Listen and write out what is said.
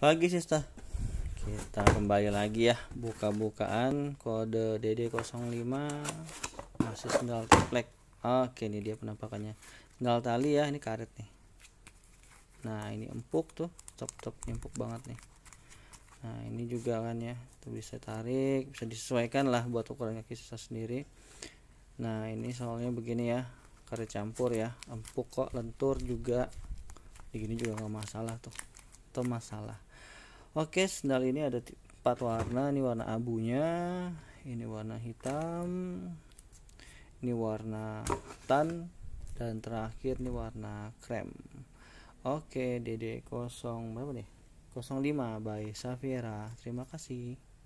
Pagi Sista. Kita kembali lagi ya buka-bukaan kode DD05 masih sendal teplek. Oke, ini dia penampakannya. Sendal tali ya, ini karet nih. Nah, ini empuk tuh, top-top empuk banget nih. Nah, ini juga kan ya, tuh bisa tarik, bisa disesuaikan lah buat ukurannya kaki sendiri. Nah, ini soalnya begini ya, karet campur ya, empuk kok, lentur juga. begini juga nggak masalah tuh atau masalah Oke, sendal ini ada empat warna. Ini warna abunya, ini warna hitam, ini warna tan, dan terakhir ini warna krem. Oke, DD 0 berapa nih? 05 by Safira. Terima kasih.